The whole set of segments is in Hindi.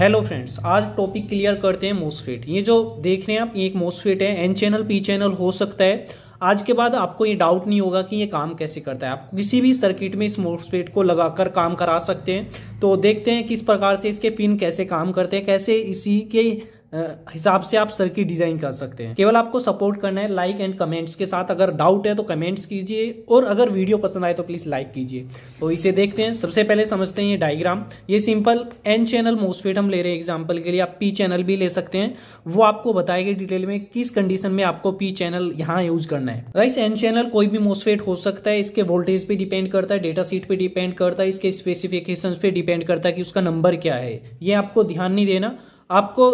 हेलो फ्रेंड्स आज टॉपिक क्लियर करते हैं मोसफेट ये जो देख रहे हैं आप ये एक मोसफेट है एन चैनल पी चैनल हो सकता है आज के बाद आपको ये डाउट नहीं होगा कि ये काम कैसे करता है आप किसी भी सर्किट में इस मोसफेट को लगाकर काम करा सकते हैं तो देखते हैं किस प्रकार से इसके पिन कैसे काम करते हैं कैसे इसी के हिसाब से आप सर्किट डिजाइन कर सकते हैं केवल आपको सपोर्ट करना है लाइक एंड कमेंट्स के साथ अगर डाउट है तो कमेंट्स कीजिए और अगर वीडियो पसंद आए तो प्लीज लाइक कीजिए तो इसे देखते हैं सबसे पहले समझते हैं ये डायग्राम ये सिंपल एन चैनल मोस्फेट हम ले रहे हैं एग्जाम्पल के लिए आप पी चैनल भी ले सकते हैं वो आपको बताएगा डिटेल में किस कंडीशन में आपको पी चैनल यहाँ यूज करना है राइस एन चैनल कोई भी मोस्फेट हो सकता है इसके वोल्टेज पर डिपेंड करता है डेटा सीट पर डिपेंड करता है इसके स्पेसिफिकेशन पे डिपेंड करता है कि उसका नंबर क्या है ये आपको ध्यान नहीं देना आपको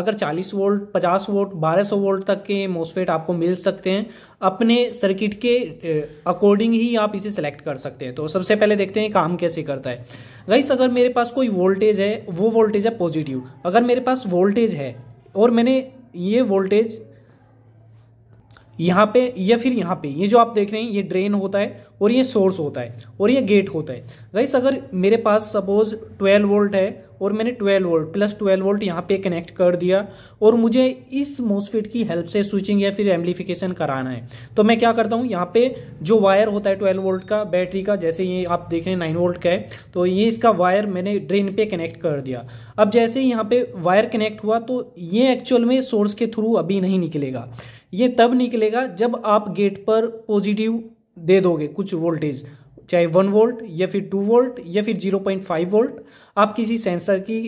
अगर 40 वोल्ट 50 वोल्ट 1200 वोल्ट तक के मोसफेट आपको मिल सकते हैं अपने सर्किट के अकॉर्डिंग ही आप इसे सेलेक्ट कर सकते हैं तो सबसे पहले देखते हैं काम कैसे करता है गाइस अगर मेरे पास कोई वोल्टेज है वो वोल्टेज है पॉजिटिव अगर मेरे पास वोल्टेज है और मैंने ये वोल्टेज यहाँ पे या फिर यहाँ पे ये जो आप देख रहे हैं ये ड्रेन होता है और ये सोर्स होता है और ये गेट होता है गाइस अगर मेरे पास सपोज 12 वोल्ट है और मैंने 12 वोल्ट प्लस 12 वोल्ट यहाँ पे कनेक्ट कर दिया और मुझे इस मोसफिट की हेल्प से स्विचिंग या फिर एम्पलीफिकेशन कराना है तो मैं क्या करता हूँ यहाँ पे जो वायर होता है 12 वोल्ट का बैटरी का जैसे ये आप देख रहे हैं नाइन वोल्ट का है तो ये इसका वायर मैंने ड्रेन पे कनेक्ट कर दिया अब जैसे यहाँ पे वायर कनेक्ट हुआ तो ये एक्चुअल में सोर्स के थ्रू अभी नहीं निकलेगा ये तब निकलेगा जब आप गेट पर पॉजिटिव दे दोगे कुछ वोल्टेज चाहे वन वोल्ट या फिर टू वोल्ट या फिर जीरो पॉइंट फाइव वोल्ट आप किसी सेंसर की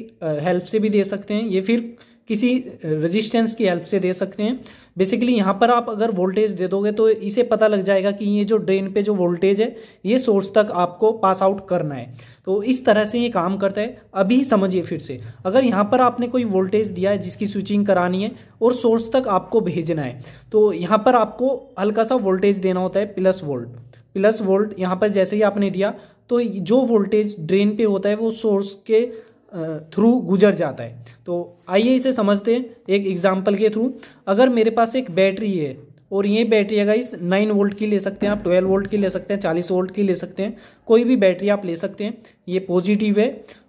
हेल्प से भी दे सकते हैं ये फिर किसी रेजिस्टेंस की हेल्प से दे सकते हैं बेसिकली यहाँ पर आप अगर वोल्टेज दे दोगे तो इसे पता लग जाएगा कि ये जो ड्रेन पे जो वोल्टेज है ये सोर्स तक आपको पास आउट करना है तो इस तरह से ये काम करता है अभी समझिए फिर से अगर यहाँ पर आपने कोई वोल्टेज दिया है जिसकी स्विचिंग करानी है और सोर्स तक आपको भेजना है तो यहाँ पर आपको हल्का सा वोल्टेज देना होता है प्लस वोल्ट प्लस वोल्ट यहाँ पर जैसे ही आपने दिया तो जो वोल्टेज ड्रेन पे होता है वो सोर्स के थ्रू गुजर जाता है तो आइए इसे समझते हैं एक एग्जाम्पल के थ्रू अगर मेरे पास एक बैटरी है और ये बैटरी अगर इस नाइन वोल्ट की ले सकते हैं आप ट्वेल्व वोल्ट की ले सकते हैं चालीस वोल्ट की ले सकते हैं कोई भी बैटरी आप ले सकते हैं ये पॉजिटिव है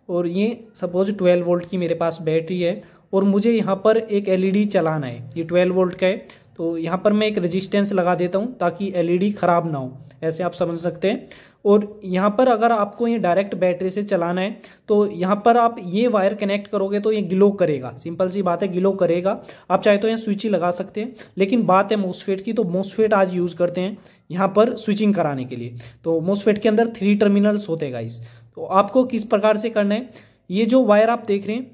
और ये सपोज ट्वेल्व वोल्ट की मेरे पास बैटरी है और मुझे यहाँ पर एक एलईडी e चलाना है ये ट्वेल्व वोल्ट का है तो यहाँ पर मैं एक रेजिस्टेंस लगा देता हूँ ताकि एलईडी e ख़राब ना हो ऐसे आप समझ सकते हैं और यहाँ पर अगर आपको ये डायरेक्ट बैटरी से चलाना है तो यहाँ पर आप ये वायर कनेक्ट करोगे तो ये ग्लो करेगा सिंपल सी बात है ग्लो करेगा आप चाहे तो यहाँ स्विच ही लगा सकते हैं लेकिन बात है मोसफेट की तो मोसफेट आज यूज़ करते हैं यहाँ पर स्विचिंग कराने के लिए तो मोसफेट के अंदर थ्री टर्मिनल्स होते हैं गाइस तो आपको किस प्रकार से करना है ये जो वायर आप देख रहे हैं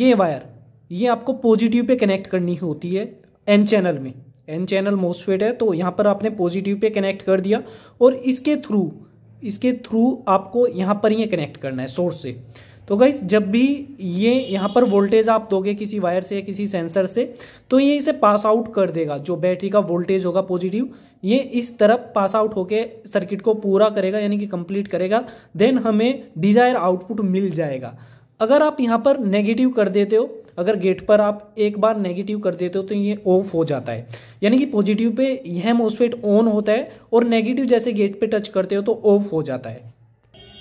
ये वायर ये आपको पॉजिटिव पे कनेक्ट करनी होती है एन चैनल में एन चैनल मोसफेट है तो यहाँ पर आपने पॉजिटिव पे कनेक्ट कर दिया और इसके थ्रू इसके थ्रू आपको यहाँ पर ये कनेक्ट करना है सोर्स से तो गाइस जब भी ये यहाँ पर वोल्टेज आप दोगे किसी वायर से या किसी सेंसर से तो ये इसे पास आउट कर देगा जो बैटरी का वोल्टेज होगा पॉजिटिव ये इस तरफ पास आउट होके सर्किट को पूरा करेगा यानी कि कंप्लीट करेगा देन हमें डिजायर आउटपुट मिल जाएगा अगर आप यहाँ पर नेगेटिव कर देते हो अगर गेट पर आप एक बार नेगेटिव कर देते हो तो ये ऑफ हो जाता है यानी कि पॉजिटिव पे यह मोसफेट ऑन होता है और नेगेटिव जैसे गेट पे टच करते हो तो ऑफ हो जाता है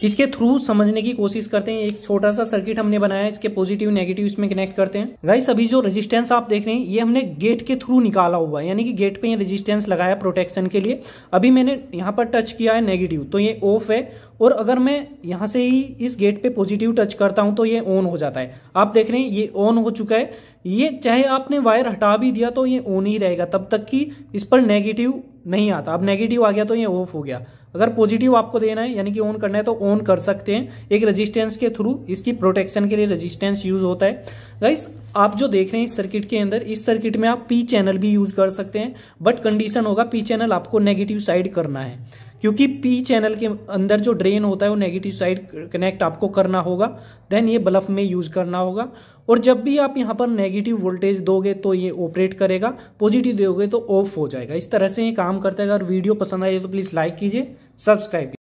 इसके थ्रू समझने की कोशिश करते हैं एक छोटा सा सर्किट हमने बनाया इसके पॉजिटिव नेगेटिव इसमें कनेक्ट करते हैं गाइस अभी जो रेजिस्टेंस आप देख रहे हैं ये हमने गेट के थ्रू निकाला हुआ है यानी कि गेट पे ये रेजिस्टेंस लगाया प्रोटेक्शन के लिए अभी मैंने यहाँ पर टच किया है नेगेटिव तो ये ऑफ है और अगर मैं यहाँ से ही इस गेट पे पॉजिटिव टच करता हूँ तो ये ऑन हो जाता है आप देख रहे हैं ये ऑन हो चुका है ये चाहे आपने वायर हटा भी दिया तो ये ऑन ही रहेगा तब तक कि इस पर नेगेटिव नहीं आता अब नेगेटिव आ गया तो ये ऑफ हो गया अगर पॉजिटिव आपको देना है यानी कि ऑन करना है तो ऑन कर सकते हैं एक रजिस्टेंस के थ्रू इसकी प्रोटेक्शन के लिए रजिस्टेंस यूज होता है गाइस आप जो देख रहे हैं इस सर्किट के अंदर इस सर्किट में आप पी चैनल भी यूज कर सकते हैं बट कंडीशन होगा पी चैनल आपको नेगेटिव साइड करना है क्योंकि पी चैनल के अंदर जो ड्रेन होता है वो नेगेटिव साइड कनेक्ट आपको करना होगा देन ये बल्फ में यूज़ करना होगा और जब भी आप यहाँ पर नेगेटिव वोल्टेज दोगे तो ये ऑपरेट करेगा पॉजिटिव दोगे तो ऑफ हो जाएगा इस तरह से ये काम करता है अगर वीडियो पसंद आए तो प्लीज़ लाइक कीजिए subscribe